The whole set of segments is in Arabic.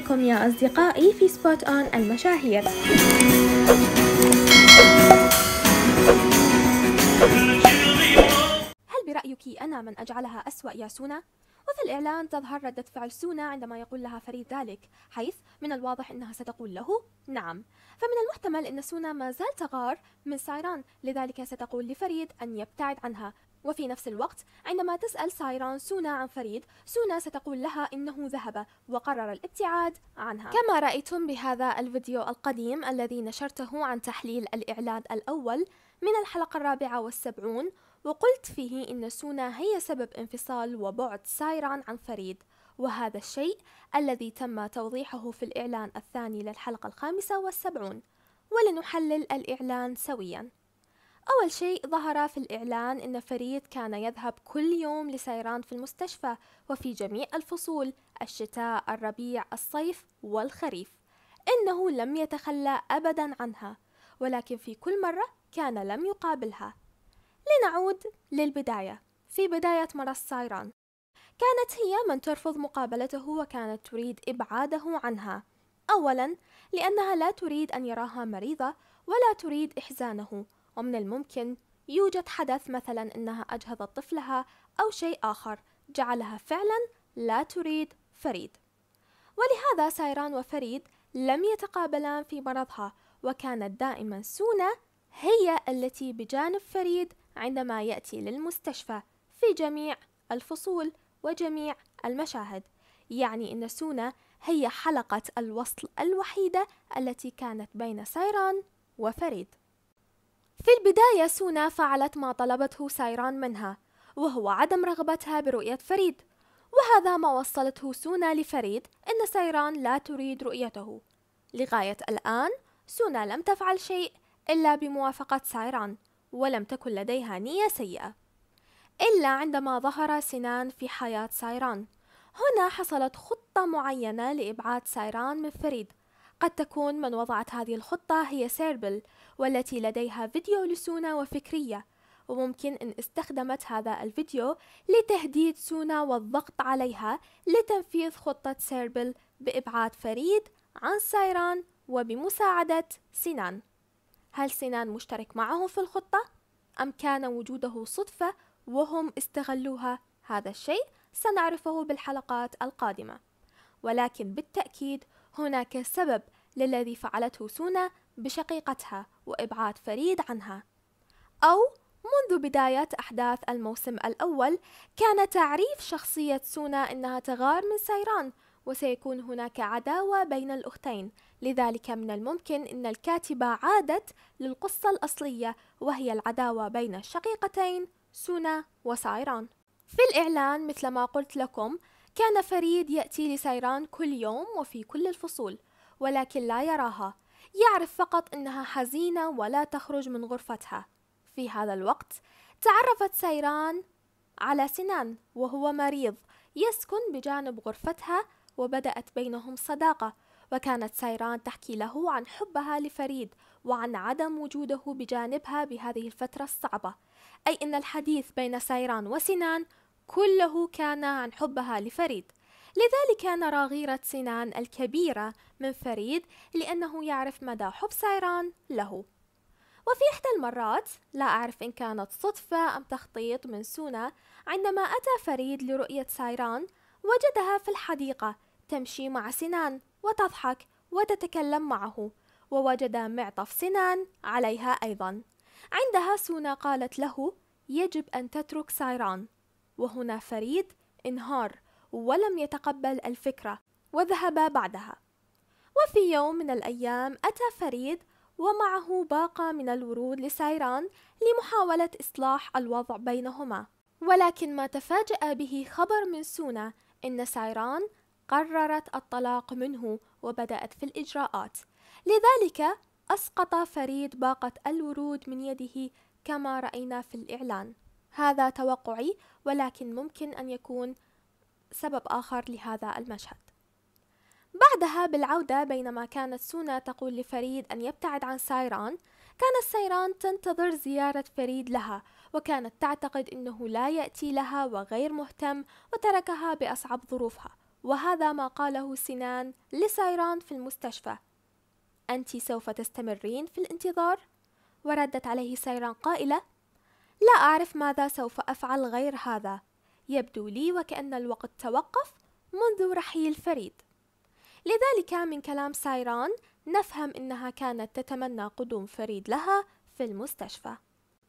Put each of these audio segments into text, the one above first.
بكم يا أصدقائي في سبوت أون المشاهير هل برأيك أنا من أجعلها أسوأ يا سونا؟ وفي الإعلان تظهر ردة فعل سونا عندما يقول لها فريد ذلك حيث من الواضح أنها ستقول له نعم فمن المحتمل أن سونا ما زال تغار من سايران لذلك ستقول لفريد أن يبتعد عنها وفي نفس الوقت عندما تسأل سايران سونا عن فريد سونا ستقول لها إنه ذهب وقرر الابتعاد عنها كما رأيتم بهذا الفيديو القديم الذي نشرته عن تحليل الإعلان الأول من الحلقة الرابعة والسبعون وقلت فيه إن سونا هي سبب انفصال وبعد سايران عن فريد وهذا الشيء الذي تم توضيحه في الإعلان الثاني للحلقة الخامسة والسبعون ولنحلل الإعلان سويا أول شيء ظهر في الإعلان أن فريد كان يذهب كل يوم لسيران في المستشفى وفي جميع الفصول الشتاء الربيع الصيف والخريف إنه لم يتخلى أبدا عنها ولكن في كل مرة كان لم يقابلها لنعود للبداية في بداية مرض سايران كانت هي من ترفض مقابلته وكانت تريد إبعاده عنها أولا لأنها لا تريد أن يراها مريضة ولا تريد إحزانه ومن الممكن يوجد حدث مثلا أنها أجهضت طفلها أو شيء آخر جعلها فعلا لا تريد فريد ولهذا سايران وفريد لم يتقابلان في مرضها وكانت دائما سونا هي التي بجانب فريد عندما يأتي للمستشفى في جميع الفصول وجميع المشاهد يعني أن سونا هي حلقة الوصل الوحيدة التي كانت بين سيران وفريد في البداية سونا فعلت ما طلبته سيران منها وهو عدم رغبتها برؤية فريد وهذا ما وصلته سونا لفريد أن سيران لا تريد رؤيته لغاية الآن سونا لم تفعل شيء إلا بموافقة سيران ولم تكن لديها نية سيئة إلا عندما ظهر سنان في حياة سايران هنا حصلت خطة معينة لإبعاد سايران من فريد قد تكون من وضعت هذه الخطة هي سيربل والتي لديها فيديو لسونا وفكرية وممكن أن استخدمت هذا الفيديو لتهديد سونا والضغط عليها لتنفيذ خطة سيربل بإبعاد فريد عن سايران وبمساعدة سنان هل سنان مشترك معهم في الخطة أم كان وجوده صدفة وهم استغلوها هذا الشيء سنعرفه بالحلقات القادمة ولكن بالتأكيد هناك سبب للذي فعلته سونا بشقيقتها وإبعاد فريد عنها أو منذ بداية أحداث الموسم الأول كان تعريف شخصية سونا إنها تغار من سيران وسيكون هناك عداوة بين الأختين لذلك من الممكن أن الكاتبة عادت للقصة الأصلية وهي العداوة بين الشقيقتين سونا وسايران في الإعلان مثل ما قلت لكم كان فريد يأتي لسيران كل يوم وفي كل الفصول ولكن لا يراها يعرف فقط أنها حزينة ولا تخرج من غرفتها في هذا الوقت تعرفت سيران على سنان وهو مريض يسكن بجانب غرفتها وبدأت بينهم صداقة وكانت سيران تحكي له عن حبها لفريد وعن عدم وجوده بجانبها بهذه الفترة الصعبة أي أن الحديث بين سيران وسنان كله كان عن حبها لفريد لذلك نرى غيرة سنان الكبيرة من فريد لأنه يعرف مدى حب سيران له وفي إحدى المرات لا أعرف إن كانت صدفة أم تخطيط من سونا عندما أتى فريد لرؤية سيران وجدها في الحديقة تمشي مع سنان وتضحك وتتكلم معه ووجد معطف سنان عليها أيضا عندها سونا قالت له يجب أن تترك سايران وهنا فريد انهار ولم يتقبل الفكرة وذهب بعدها وفي يوم من الأيام أتى فريد ومعه باقة من الورود لسايران لمحاولة إصلاح الوضع بينهما ولكن ما تفاجأ به خبر من سونا إن سايران قررت الطلاق منه وبدأت في الإجراءات لذلك أسقط فريد باقة الورود من يده كما رأينا في الإعلان هذا توقعي ولكن ممكن أن يكون سبب آخر لهذا المشهد بعدها بالعودة بينما كانت سونا تقول لفريد أن يبتعد عن سايران كانت سايران تنتظر زيارة فريد لها وكانت تعتقد أنه لا يأتي لها وغير مهتم وتركها بأصعب ظروفها وهذا ما قاله سنان لسيران في المستشفى أنت سوف تستمرين في الانتظار؟ وردت عليه سيران قائلة لا أعرف ماذا سوف أفعل غير هذا يبدو لي وكأن الوقت توقف منذ رحيل فريد لذلك من كلام سيران نفهم إنها كانت تتمنى قدوم فريد لها في المستشفى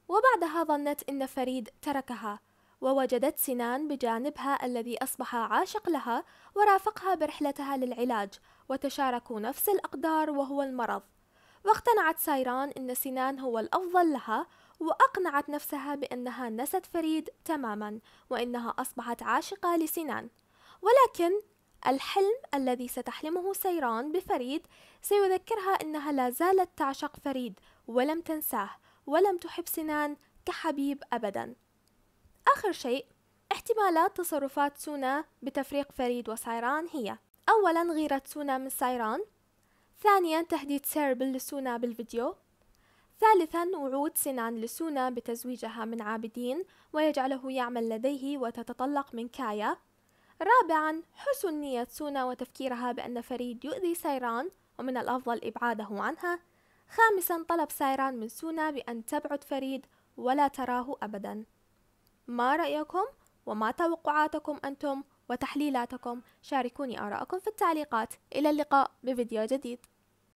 وبعدها ظنت إن فريد تركها ووجدت سنان بجانبها الذي أصبح عاشق لها ورافقها برحلتها للعلاج وتشاركوا نفس الأقدار وهو المرض واقتنعت سايران أن سنان هو الأفضل لها وأقنعت نفسها بأنها نست فريد تماما وأنها أصبحت عاشقة لسنان ولكن الحلم الذي ستحلمه سيران بفريد سيذكرها أنها لا زالت تعشق فريد ولم تنساه ولم تحب سنان كحبيب أبدا آخر شيء احتمالات تصرفات سونا بتفريق فريد وسيران هي أولا غيرة سونا من سيران ثانيا تهديد سيربل لسونا بالفيديو ثالثا وعود سنان لسونا بتزويجها من عابدين ويجعله يعمل لديه وتتطلق من كايا رابعا حسن نية سونا وتفكيرها بأن فريد يؤذي سيران ومن الأفضل إبعاده عنها خامسا طلب سيران من سونا بأن تبعد فريد ولا تراه أبداً ما رأيكم وما توقعاتكم أنتم وتحليلاتكم شاركوني آراءكم في التعليقات إلى اللقاء بفيديو جديد